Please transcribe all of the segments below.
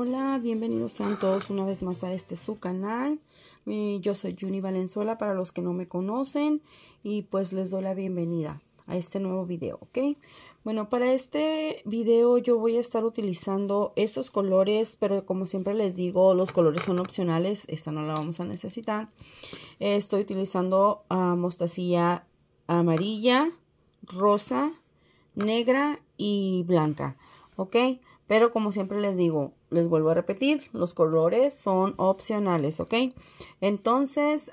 Hola, bienvenidos sean todos una vez más a este su canal. Yo soy Juni Valenzuela para los que no me conocen y pues les doy la bienvenida a este nuevo video, ¿ok? Bueno, para este video yo voy a estar utilizando estos colores, pero como siempre les digo, los colores son opcionales, esta no la vamos a necesitar. Estoy utilizando ah, mostacilla amarilla, rosa, negra y blanca, ¿ok? Pero como siempre les digo, les vuelvo a repetir, los colores son opcionales, ¿ok? Entonces,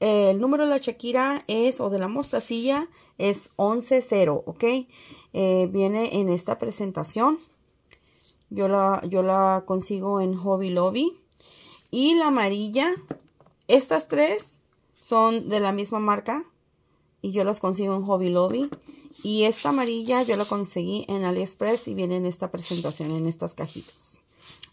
el número de la Shakira es, o de la mostacilla, es 11-0, ¿ok? Eh, viene en esta presentación. Yo la, yo la consigo en Hobby Lobby. Y la amarilla, estas tres son de la misma marca. Y yo las consigo en Hobby Lobby. Y esta amarilla yo la conseguí en AliExpress y viene en esta presentación, en estas cajitas.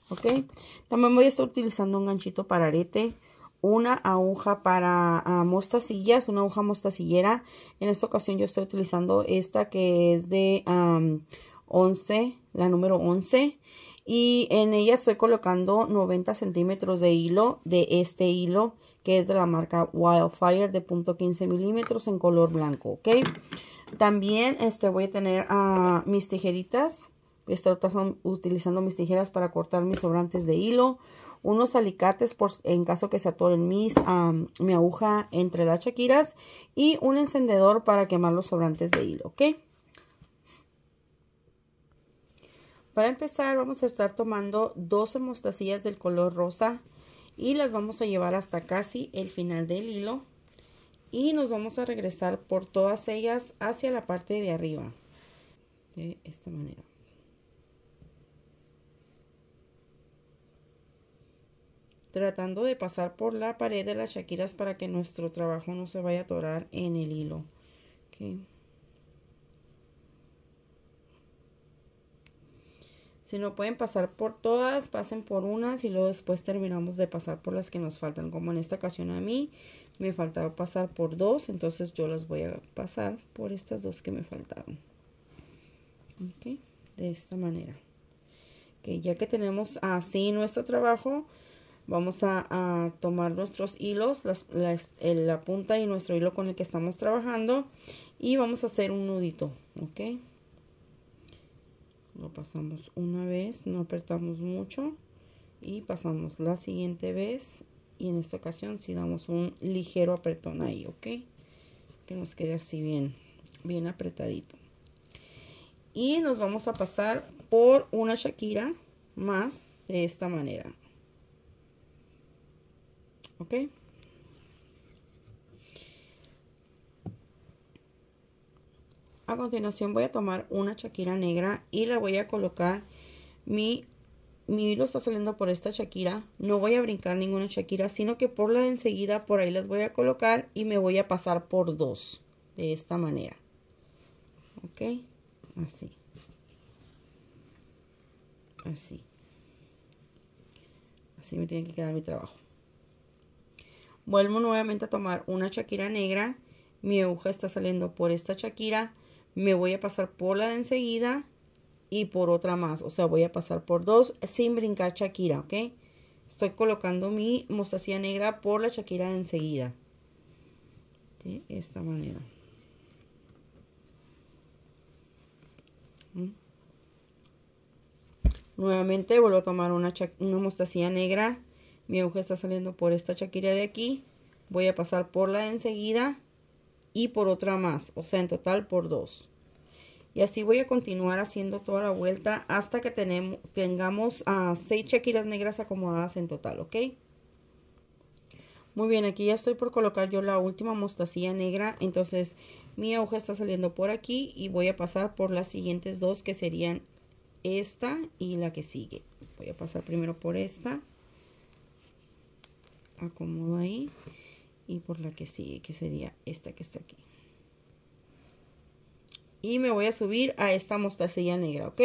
¿ok? También voy a estar utilizando un ganchito para arete, una aguja para ah, mostacillas, una aguja mostacillera. En esta ocasión yo estoy utilizando esta que es de 11, la número 11. Y en ella estoy colocando 90 centímetros de hilo, de este hilo que es de la marca Wildfire de .15 milímetros en color blanco, ¿ok? También este, voy a tener ah, mis tijeritas estar utilizando mis tijeras para cortar mis sobrantes de hilo. Unos alicates por, en caso que se atoren mis, mi aguja entre las chaquiras. Y un encendedor para quemar los sobrantes de hilo, ¿ok? Para empezar vamos a estar tomando 12 mostacillas del color rosa y las vamos a llevar hasta casi el final del hilo y nos vamos a regresar por todas ellas hacia la parte de arriba de esta manera tratando de pasar por la pared de las chaquiras para que nuestro trabajo no se vaya a atorar en el hilo. Si no pueden pasar por todas, pasen por unas y luego después terminamos de pasar por las que nos faltan. Como en esta ocasión a mí me faltaba pasar por dos, entonces yo las voy a pasar por estas dos que me faltaron. De esta manera. Que ya que tenemos así nuestro trabajo, vamos a, tomar nuestros hilos, la punta y nuestro hilo con el que estamos trabajando y vamos a hacer un nudito, ok. Lo pasamos una vez, no apretamos mucho y pasamos la siguiente vez y en esta ocasión si damos un ligero apretón ahí, ok. Que nos quede así bien, bien apretadito. Y nos vamos a pasar por una Shakira más de esta manera, ¿Ok? A continuación voy a tomar una chaquira negra y la voy a colocar. Mi, mi hilo está saliendo por esta chaquira. No voy a brincar ninguna chaquira, sino que por la de enseguida por ahí las voy a colocar y me voy a pasar por dos. De esta manera. ¿Ok? Así. Así. Así me tiene que quedar mi trabajo. Vuelvo nuevamente a tomar una chaquira negra. Mi aguja está saliendo por esta chaquira. Me voy a pasar por la de enseguida y por otra más. O sea, voy a pasar por dos sin brincar chaquira, ¿ok? Estoy colocando mi mostacilla negra por la chaquira de enseguida. De esta manera. ¿Mm? Nuevamente vuelvo a tomar una, una mostacilla negra mi aguja está saliendo por esta chaquira de aquí voy a pasar por la enseguida y por otra más o sea en total por dos y así voy a continuar haciendo toda la vuelta hasta que tenemos, tengamos a seis chaquiras negras acomodadas en total ok muy bien aquí ya estoy por colocar yo la última mostacilla negra entonces mi aguja está saliendo por aquí y voy a pasar por las siguientes dos que serían esta y la que sigue voy a pasar primero por esta acomodo ahí y por la que sigue, que sería esta que está aquí. Y me voy a subir a esta mostacilla negra, ¿ok?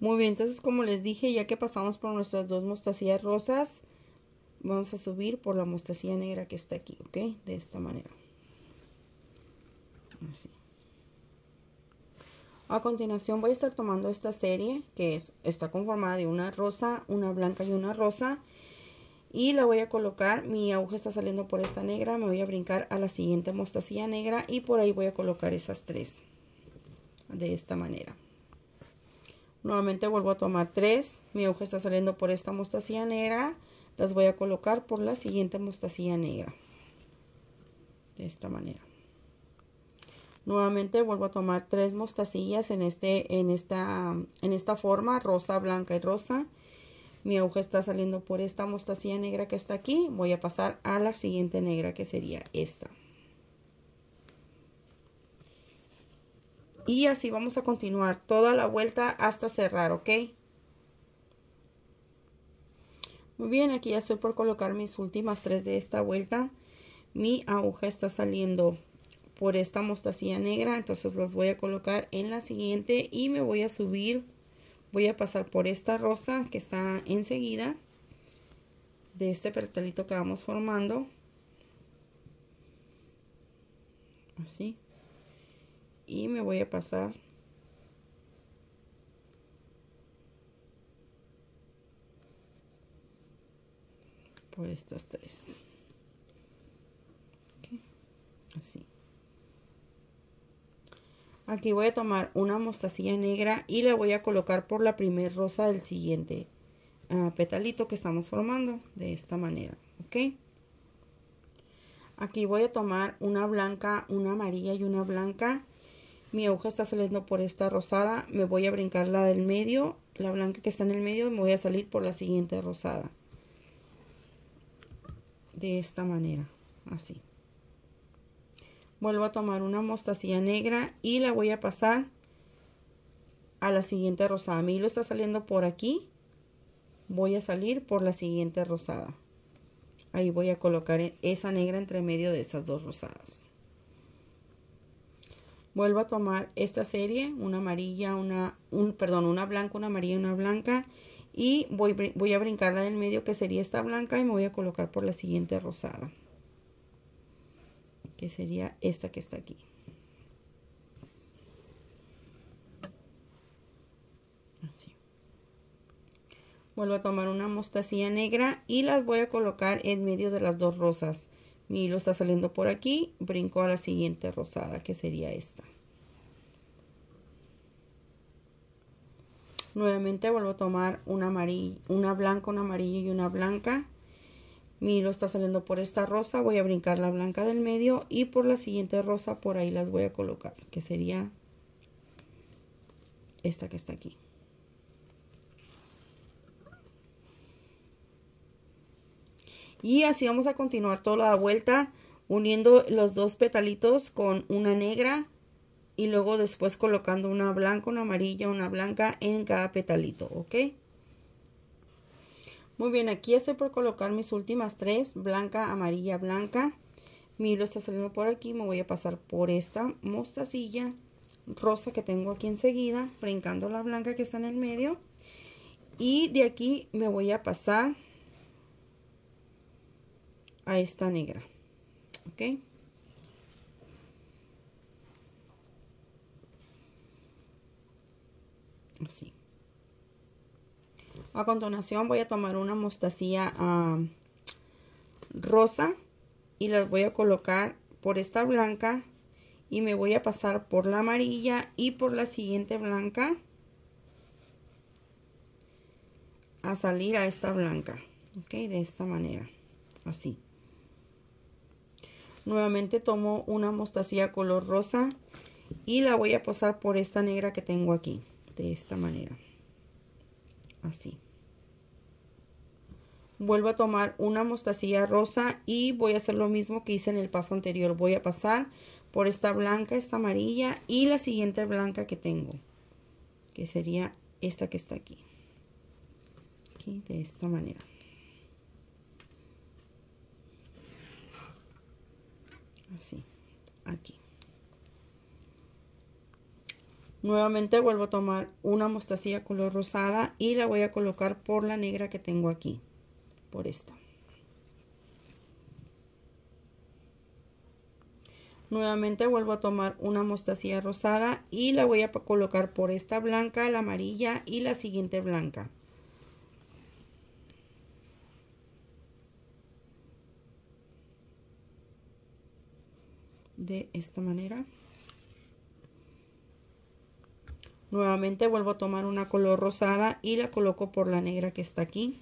Muy bien, entonces como les dije, ya que pasamos por nuestras dos mostacillas rosas, vamos a subir por la mostacilla negra que está aquí, ¿ok? De esta manera. Así. A continuación voy a estar tomando esta serie que es, está conformada de una rosa, una blanca y una rosa y la voy a colocar, mi aguja está saliendo por esta negra, me voy a brincar a la siguiente mostacilla negra y por ahí voy a colocar esas tres de esta manera. Nuevamente vuelvo a tomar tres, mi aguja está saliendo por esta mostacilla negra, las voy a colocar por la siguiente mostacilla negra. De esta manera. Nuevamente vuelvo a tomar tres mostacillas en, este, en, esta, en esta forma, rosa, blanca y rosa mi aguja está saliendo por esta mostacilla negra que está aquí voy a pasar a la siguiente negra que sería esta y así vamos a continuar toda la vuelta hasta cerrar ok muy bien aquí ya estoy por colocar mis últimas tres de esta vuelta mi aguja está saliendo por esta mostacilla negra entonces las voy a colocar en la siguiente y me voy a subir voy a pasar por esta rosa que está enseguida de este pertalito que vamos formando así y me voy a pasar por estas tres así Aquí voy a tomar una mostacilla negra y la voy a colocar por la primer rosa del siguiente ah, petalito que estamos formando. De esta manera, ¿ok? Aquí voy a tomar una blanca, una amarilla y una blanca. Mi aguja está saliendo por esta rosada. Me voy a brincar la del medio, la blanca que está en el medio, y me voy a salir por la siguiente rosada. De esta manera, así vuelvo a tomar una mostacilla negra y la voy a pasar a la siguiente rosada. Mi lo está saliendo por aquí, voy a salir por la siguiente rosada. Ahí voy a colocar esa negra entre medio de esas dos rosadas. Vuelvo a tomar esta serie, una amarilla, una, un, perdón, una blanca, una amarilla y una blanca. Y voy, voy a brincarla en del medio que sería esta blanca y me voy a colocar por la siguiente rosada que sería esta que está aquí. Así. Vuelvo a tomar una mostacilla negra y las voy a colocar en medio de las dos rosas. Mi hilo está saliendo por aquí, brinco a la siguiente rosada que sería esta. Nuevamente vuelvo a tomar una, amarilla, una blanca, un amarillo y una blanca mi lo está saliendo por esta rosa voy a brincar la blanca del medio y por la siguiente rosa por ahí las voy a colocar que sería esta que está aquí y así vamos a continuar toda la vuelta uniendo los dos petalitos con una negra y luego después colocando una blanca, una amarilla, una blanca en cada petalito, ¿ok? Muy bien, aquí estoy por colocar mis últimas tres, blanca, amarilla, blanca. Mi hilo está saliendo por aquí, me voy a pasar por esta mostacilla rosa que tengo aquí enseguida, brincando la blanca que está en el medio. Y de aquí me voy a pasar a esta negra. ¿Ok? Así. A continuación voy a tomar una mostacilla ah, rosa y las voy a colocar por esta blanca y me voy a pasar por la amarilla y por la siguiente blanca a salir a esta blanca ok de esta manera así nuevamente tomo una mostacilla color rosa y la voy a pasar por esta negra que tengo aquí de esta manera así vuelvo a tomar una mostacilla rosa y voy a hacer lo mismo que hice en el paso anterior. Voy a pasar por esta blanca, esta amarilla y la siguiente blanca que tengo, que sería esta que está aquí. de esta manera. Así, aquí. Nuevamente vuelvo a tomar una mostacilla color rosada y la voy a colocar por la negra que tengo aquí por esta. Nuevamente vuelvo a tomar una mostacilla rosada y la voy a colocar por esta blanca, la amarilla y la siguiente blanca. De esta manera. Nuevamente vuelvo a tomar una color rosada y la coloco por la negra que está aquí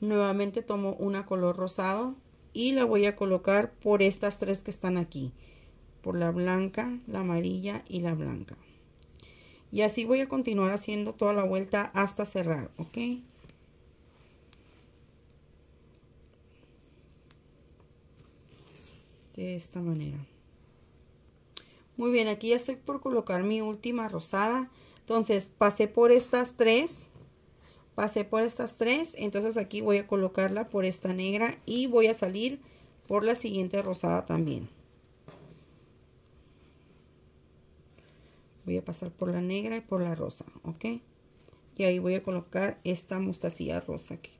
nuevamente tomo una color rosado y la voy a colocar por estas tres que están aquí por la blanca la amarilla y la blanca y así voy a continuar haciendo toda la vuelta hasta cerrar ok de esta manera muy bien aquí ya estoy por colocar mi última rosada entonces pasé por estas tres pasé por estas tres entonces aquí voy a colocarla por esta negra y voy a salir por la siguiente rosada también voy a pasar por la negra y por la rosa ok y ahí voy a colocar esta mostacilla rosa que,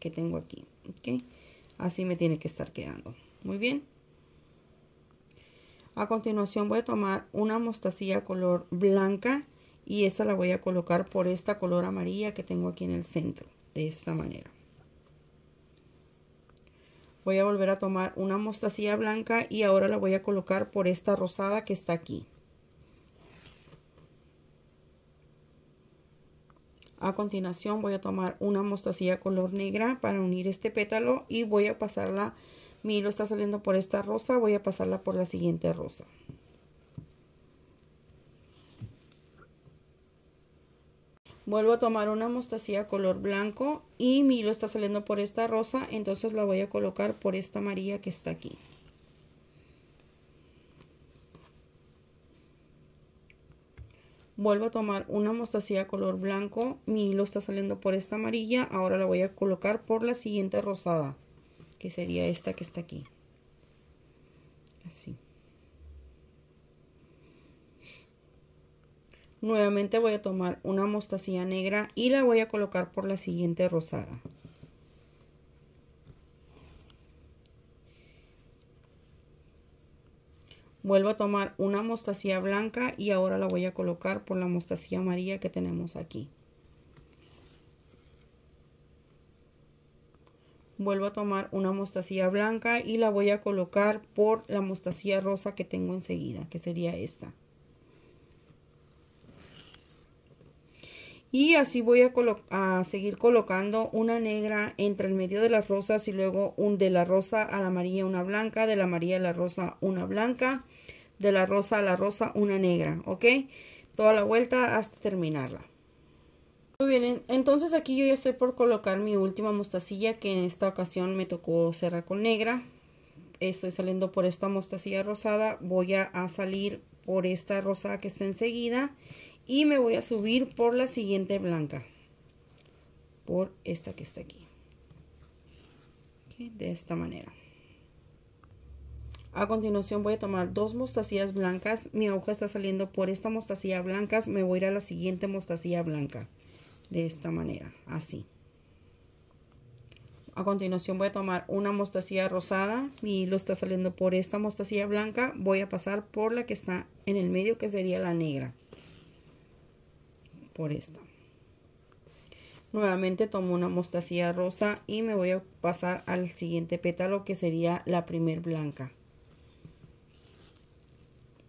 que tengo aquí ok así me tiene que estar quedando muy bien a continuación voy a tomar una mostacilla color blanca y esta la voy a colocar por esta color amarilla que tengo aquí en el centro de esta manera voy a volver a tomar una mostacilla blanca y ahora la voy a colocar por esta rosada que está aquí a continuación voy a tomar una mostacilla color negra para unir este pétalo y voy a pasarla mi hilo está saliendo por esta rosa voy a pasarla por la siguiente rosa Vuelvo a tomar una mostacilla color blanco y mi hilo está saliendo por esta rosa, entonces la voy a colocar por esta amarilla que está aquí. Vuelvo a tomar una mostacilla color blanco, mi hilo está saliendo por esta amarilla, ahora la voy a colocar por la siguiente rosada, que sería esta que está aquí. Así. Nuevamente voy a tomar una mostacilla negra y la voy a colocar por la siguiente rosada. Vuelvo a tomar una mostacilla blanca y ahora la voy a colocar por la mostacilla amarilla que tenemos aquí. Vuelvo a tomar una mostacilla blanca y la voy a colocar por la mostacilla rosa que tengo enseguida, que sería esta. y así voy a, seguir colocando una negra entre el medio de las rosas y luego un de la rosa a la amarilla una blanca, de la amarilla a la rosa una blanca, de la rosa a la rosa una negra, ok, toda la vuelta hasta terminarla. Muy bien, entonces aquí yo ya estoy por colocar mi última mostacilla que en esta ocasión me tocó cerrar con negra. Estoy saliendo por esta mostacilla rosada, voy a, salir por esta rosada que está enseguida y me voy a subir por la siguiente blanca por esta que está aquí de esta manera a continuación voy a tomar dos mostacillas blancas mi aguja está saliendo por esta mostacilla blanca me voy a ir a la siguiente mostacilla blanca de esta manera así a continuación voy a tomar una mostacilla rosada, mi hilo está saliendo por esta mostacilla blanca, voy a pasar por la que está en el medio que sería la negra por esta. Nuevamente tomo una mostacilla rosa y me voy a pasar al siguiente pétalo que sería la primer blanca.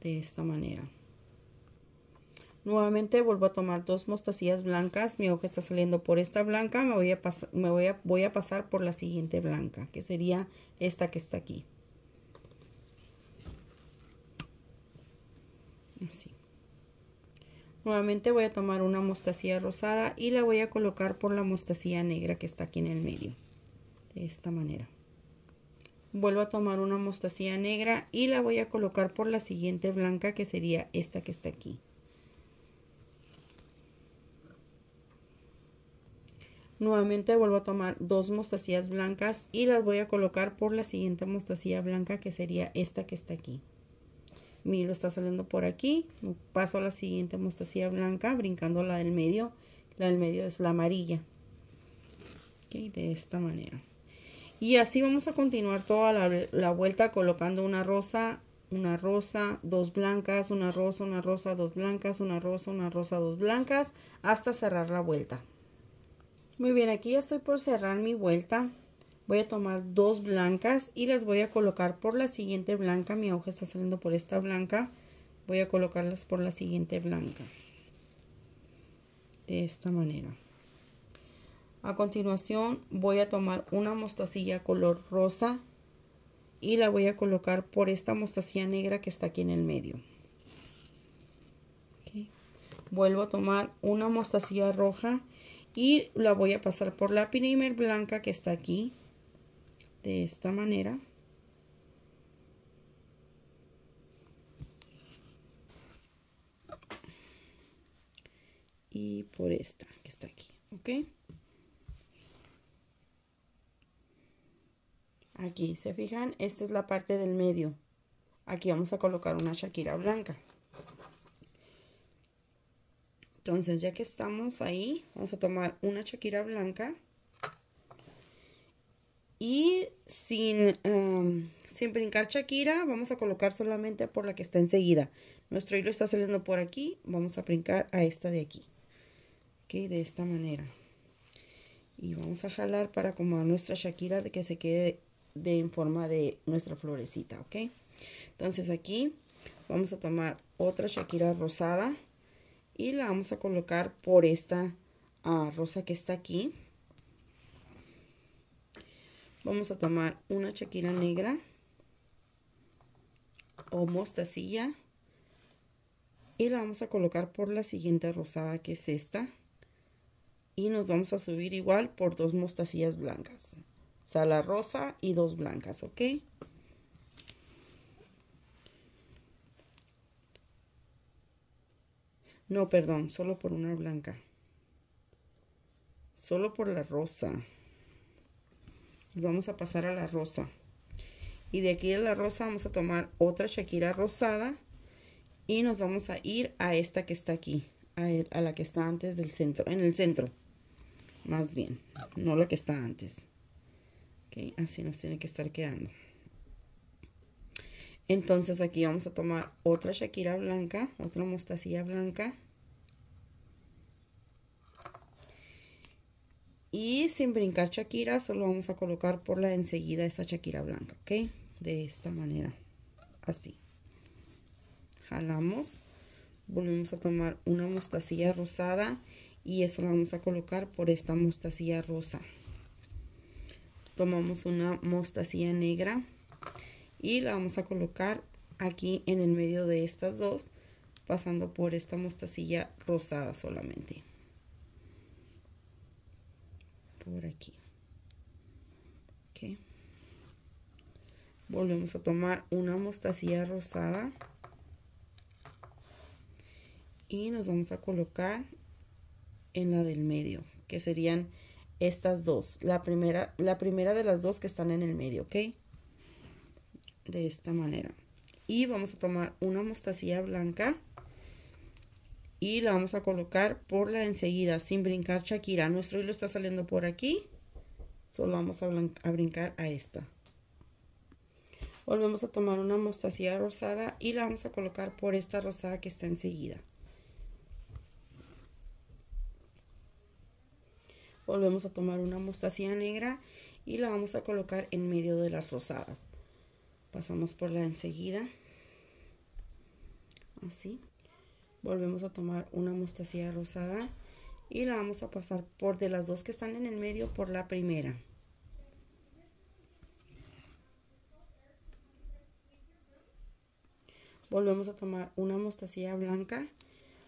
De esta manera. Nuevamente vuelvo a tomar dos mostacillas blancas. Mi hoja está saliendo por esta blanca. Me voy a, me voy voy a pasar por la siguiente blanca que sería esta que está aquí. Así. Nuevamente voy a tomar una mostacilla rosada y la voy a colocar por la mostacilla negra que está aquí en el medio. De esta manera. Vuelvo a tomar una mostacilla negra y la voy a colocar por la siguiente blanca que sería esta que está aquí. Nuevamente vuelvo a tomar dos mostacillas blancas y las voy a colocar por la siguiente mostacilla blanca que sería esta que está aquí lo está saliendo por aquí, paso a la siguiente mostacilla blanca, brincando la del medio, la del medio es la amarilla. de esta manera. Y así vamos a continuar toda la, la vuelta colocando una rosa, una rosa, dos blancas, una rosa, una rosa, dos blancas, una rosa, una rosa, dos blancas, hasta cerrar la vuelta. Muy bien, aquí ya estoy por cerrar mi vuelta voy a tomar dos blancas y las voy a colocar por la siguiente blanca mi hoja está saliendo por esta blanca voy a colocarlas por la siguiente blanca de esta manera a continuación voy a tomar una mostacilla color rosa y la voy a colocar por esta mostacilla negra que está aquí en el medio vuelvo a tomar una mostacilla roja y la voy a pasar por la primer blanca que está aquí de esta manera y por esta que está aquí ok aquí se fijan esta es la parte del medio aquí vamos a colocar una shakira blanca entonces ya que estamos ahí vamos a tomar una shakira blanca y em, sin, brincar Shakira, vamos a colocar solamente por la que está enseguida. Nuestro hilo está saliendo por aquí, vamos a brincar a esta de aquí. Ok, de esta manera. Y vamos a jalar para a nuestra Shakira de que se quede de, en forma de nuestra florecita, ok. Entonces aquí vamos a tomar otra Shakira rosada y la vamos a colocar por esta ah, rosa que está aquí. Vamos a tomar una chaquira negra o mostacilla y la vamos a colocar por la siguiente rosada que es esta y nos vamos a subir igual por dos mostacillas blancas o rosa y dos blancas ok no perdón solo por una blanca solo por la rosa pues vamos a pasar a la rosa. Y de aquí a la rosa vamos a tomar otra Shakira rosada. Y nos vamos a ir a esta que está aquí. A, la que está antes del centro. En el centro. Más bien. No la que está antes. así nos tiene que estar quedando. Entonces aquí vamos a tomar otra Shakira blanca. Otra mostacilla blanca. Y sin brincar Shakira, solo vamos a colocar por la enseguida esta Shakira blanca, ¿ok? De esta manera, así. Jalamos, volvemos a tomar una mostacilla rosada y esa la vamos a colocar por esta mostacilla rosa. Tomamos una mostacilla negra y la vamos a colocar aquí en el medio de estas dos, pasando por esta mostacilla rosada solamente por aquí. Volvemos a tomar una mostacilla rosada. Y nos vamos a colocar en la del medio, que serían estas dos. La primera, la primera de las dos que están en el medio, ¿ok? De esta manera. Y vamos a tomar una mostacilla blanca y la vamos a colocar por la enseguida sin brincar Shakira. Nuestro hilo está saliendo por aquí, solo vamos a, a brincar a esta. Volvemos a tomar una mostacilla rosada y la vamos a colocar por esta rosada que está enseguida. Volvemos a tomar una mostacilla negra y la vamos a colocar en medio de las rosadas. Pasamos por la enseguida, así volvemos a tomar una mostacilla rosada y la vamos a pasar por de las dos que están en el medio por la primera. Volvemos a tomar una mostacilla blanca.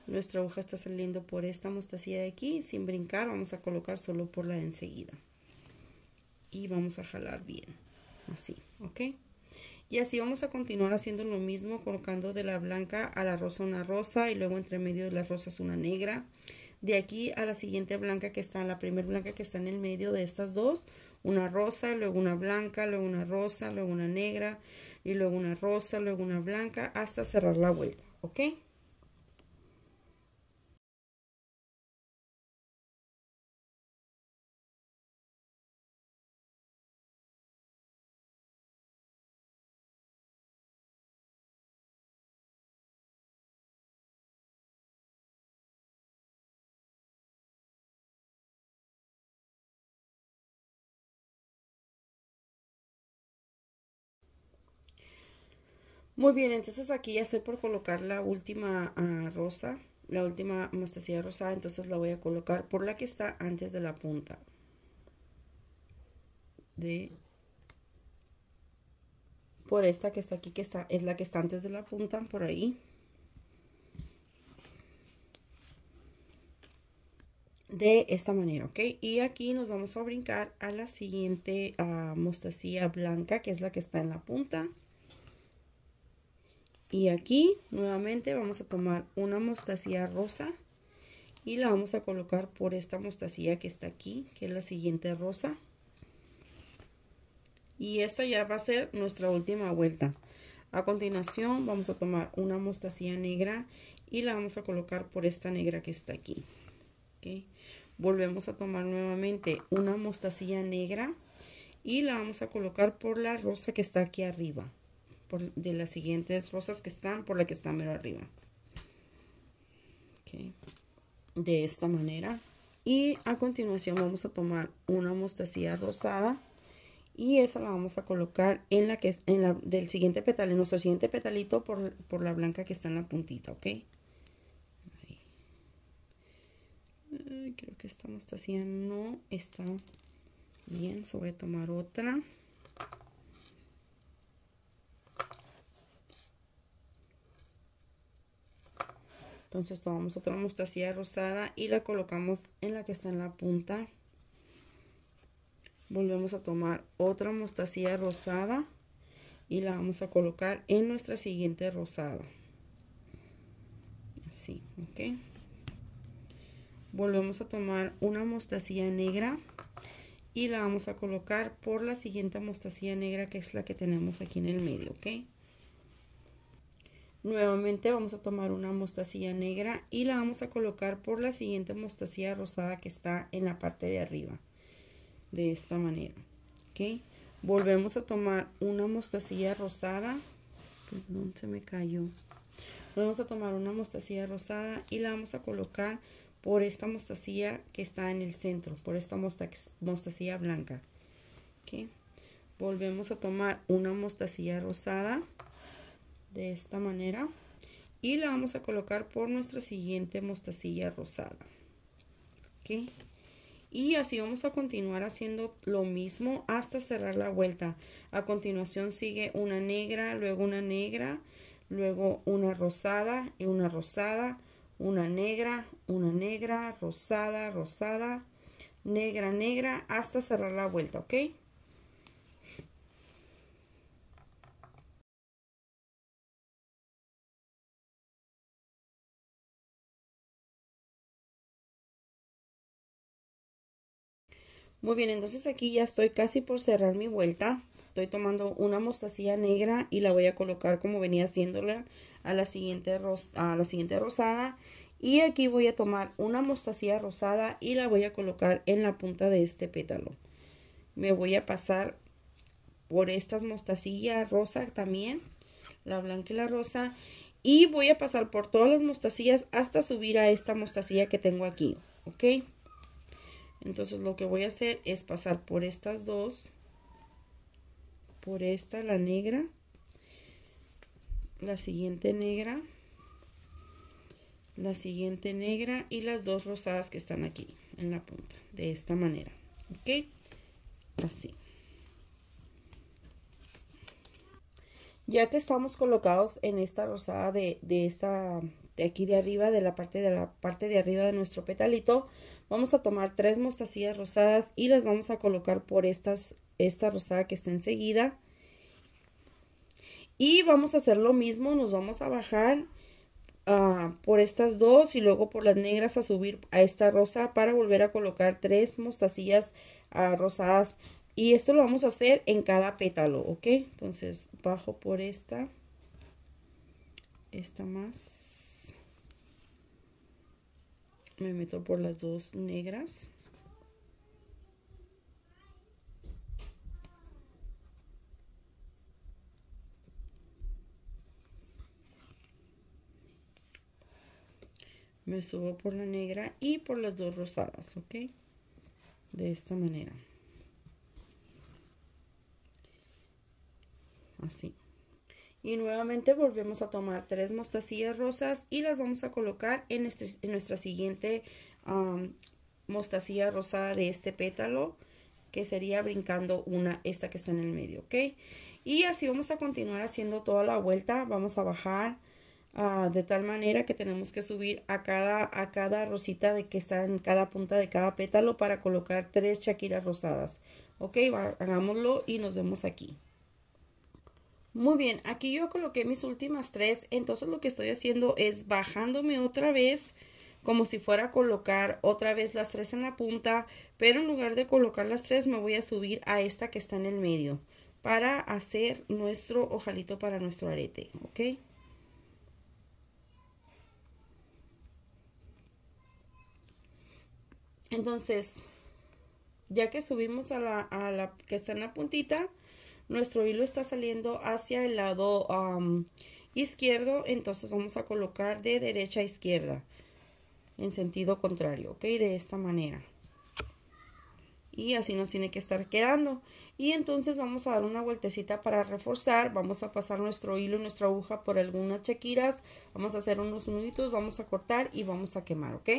Nuestra hoja está saliendo por esta mostacilla de aquí. Sin brincar vamos a colocar solo por la de enseguida. Y vamos a jalar bien. Así, ¿ok? Y así vamos a continuar haciendo lo mismo, colocando de la blanca a la rosa una rosa y luego entre medio de las rosas una negra. De aquí a la siguiente blanca que está, la primera blanca que está en el medio de estas dos, una rosa, luego una blanca, luego una rosa, luego una negra y luego una rosa, luego una blanca hasta cerrar la vuelta, ¿ok? Muy bien, entonces aquí ya estoy por colocar la última ah, rosa, la última mostacilla rosada, entonces la voy a colocar por la que está antes de la punta. por esta que está aquí, que está, es la que está antes de la punta, por ahí. De esta manera, ¿ok? Y aquí nos vamos a brincar a la siguiente ah, mostacilla blanca, que es la que está en la punta. Y aquí nuevamente vamos a tomar una mostacilla rosa y la vamos a colocar por esta mostacilla que está aquí, que es la siguiente rosa. Y esta ya va a ser nuestra última vuelta. A continuación vamos a tomar una mostacilla negra y la vamos a colocar por esta negra que está aquí. Volvemos a tomar nuevamente una mostacilla negra y la vamos a colocar por la rosa que está aquí arriba de las siguientes rosas que están por la que está mero arriba. De esta manera. Y a continuación vamos a tomar una mostacilla rosada y esa la vamos a colocar en la que en la del siguiente petal, en nuestro siguiente petalito por, la blanca que está en la puntita, ¿ok? creo que esta mostacilla no está bien, sobre voy a tomar otra. Entonces tomamos otra mostacilla rosada y la colocamos en la que está en la punta. Volvemos a tomar otra mostacilla rosada y la vamos a colocar en nuestra siguiente rosada. Así, ok. Volvemos a tomar una mostacilla negra y la vamos a colocar por la siguiente mostacilla negra que es la que tenemos aquí en el medio, ok. Nuevamente vamos a tomar una mostacilla negra y la vamos a colocar por la siguiente mostacilla rosada que está en la parte de arriba. De esta manera. ¿Ok? Volvemos a tomar una mostacilla rosada. Perdón, se me cayó. Vamos a tomar una mostacilla rosada y la vamos a colocar por esta mostacilla que está en el centro. Por esta mostacilla blanca. Volvemos a tomar una mostacilla rosada de esta manera y la vamos a colocar por nuestra siguiente mostacilla rosada ¿ok? y así vamos a continuar haciendo lo mismo hasta cerrar la vuelta a continuación sigue una negra luego una negra luego una rosada y una rosada una negra una negra rosada rosada negra negra hasta cerrar la vuelta ok Muy bien, entonces aquí ya estoy casi por cerrar mi vuelta. Estoy tomando una mostacilla negra y la voy a colocar como venía haciéndola a la siguiente, a la siguiente rosada. Y aquí voy a tomar una mostacilla rosada y la voy a colocar en la punta de este pétalo. Me voy a pasar por estas mostacillas rosa también, la blanca y la rosa. Y voy a pasar por todas las mostacillas hasta subir a esta mostacilla que tengo aquí, ¿ok? Entonces lo que voy a hacer es pasar por estas dos, por esta, la negra, la siguiente negra, la siguiente negra y las dos rosadas que están aquí en la punta, de esta manera, ¿ok? Así. Ya que estamos colocados en esta rosada de, de esta de aquí de arriba, de la parte de la parte de arriba de nuestro petalito, Vamos a tomar tres mostacillas rosadas y las vamos a colocar por estas, esta rosada que está enseguida. Y vamos a hacer lo mismo, nos vamos a bajar ah, por estas dos y luego por las negras a subir a esta rosa para volver a colocar tres mostacillas ah, rosadas. Y esto lo vamos a hacer en cada pétalo, ¿ok? Entonces bajo por esta, esta más me meto por las dos negras me subo por la negra y por las dos rosadas ok de esta manera así y nuevamente volvemos a tomar tres mostacillas rosas y las vamos a colocar en, nuestra siguiente mostacilla rosada de este pétalo, que sería brincando una, esta que está en el medio, ¿ok? Y así vamos a continuar haciendo toda la vuelta, vamos a bajar ah, de tal manera que tenemos que subir a cada, a cada rosita de que está en cada punta de cada pétalo para colocar tres chaquiras rosadas. Ok, hagámoslo y nos vemos aquí. Muy bien, aquí yo coloqué mis últimas tres, entonces lo que estoy haciendo es bajándome otra vez como si fuera a colocar otra vez las tres en la punta, pero en lugar de colocar las tres me voy a subir a esta que está en el medio para hacer nuestro ojalito para nuestro arete, ¿ok? Entonces, ya que subimos a la, a la que está en la puntita, nuestro hilo está saliendo hacia el lado um, izquierdo, entonces vamos a colocar de derecha a izquierda en sentido contrario, ok, de esta manera. Y así nos tiene que estar quedando. Y entonces vamos a dar una vueltecita para reforzar. Vamos a pasar nuestro hilo y nuestra aguja por algunas chequiras. Vamos a hacer unos nuditos, vamos a cortar y vamos a quemar, ¿ok?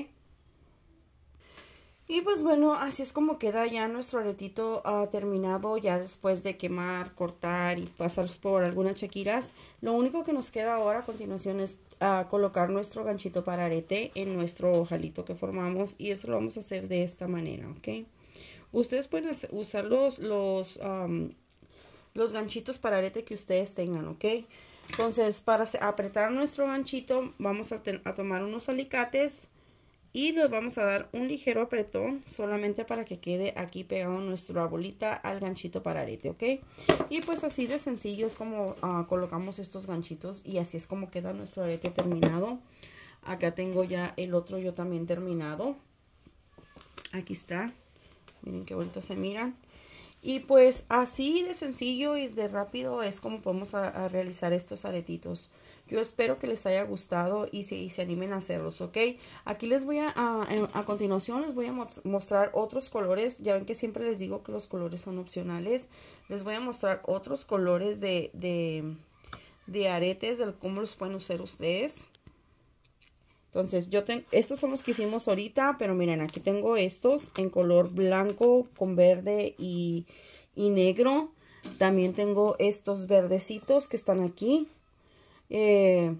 Y pues bueno, así es como queda ya nuestro aretito ah, terminado, ya después de quemar, cortar y pasar por algunas chaquiras. Lo único que nos queda ahora a continuación es a ah, colocar nuestro ganchito para arete en nuestro ojalito que formamos y eso lo vamos a hacer de esta manera, ¿ok? Ustedes pueden usar los, los, los ganchitos para arete que ustedes tengan, ¿ok? Entonces, para apretar nuestro ganchito, vamos a, a tomar unos alicates y nos vamos a dar un ligero apretón solamente para que quede aquí pegado nuestra bolita al ganchito para arete, ¿ok? Y pues así de sencillo es como ah, colocamos estos ganchitos y así es como queda nuestro arete terminado. Acá tengo ya el otro yo también terminado. Aquí está. Miren qué bonito se miran. Y pues así de sencillo y de rápido es como podemos realizar estos aretitos. Yo espero que les haya gustado y se, se animen a hacerlos, ¿ok? Aquí les voy a, a, eh, continuación les voy a mostrar otros colores. Ya ven que siempre les digo que los colores son opcionales. Les voy a mostrar otros colores de, de, de aretes, de cómo los pueden usar ustedes. Entonces, yo tengo, estos son los que hicimos ahorita, pero miren, aquí tengo estos en color blanco con verde y, y negro. También tengo estos verdecitos que están aquí. Eh,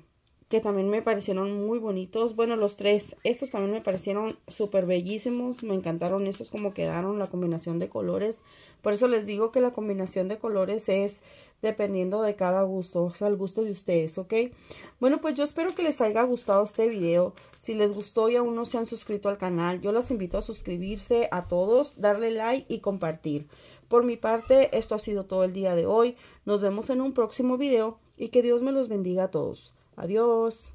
que también me parecieron muy bonitos. Bueno, los tres, estos también me parecieron súper bellísimos, me encantaron estos como quedaron, la combinación de colores. Por eso les digo que la combinación de colores es dependiendo de cada gusto, o sea, el gusto de ustedes, ¿ok? Bueno, pues yo espero que les haya gustado este video. Si les gustó y aún no se han suscrito al canal, yo las invito a suscribirse a todos, darle like y compartir. Por mi parte, esto ha sido todo el día de hoy. Nos vemos en un próximo video y que Dios me los bendiga a todos. Adiós.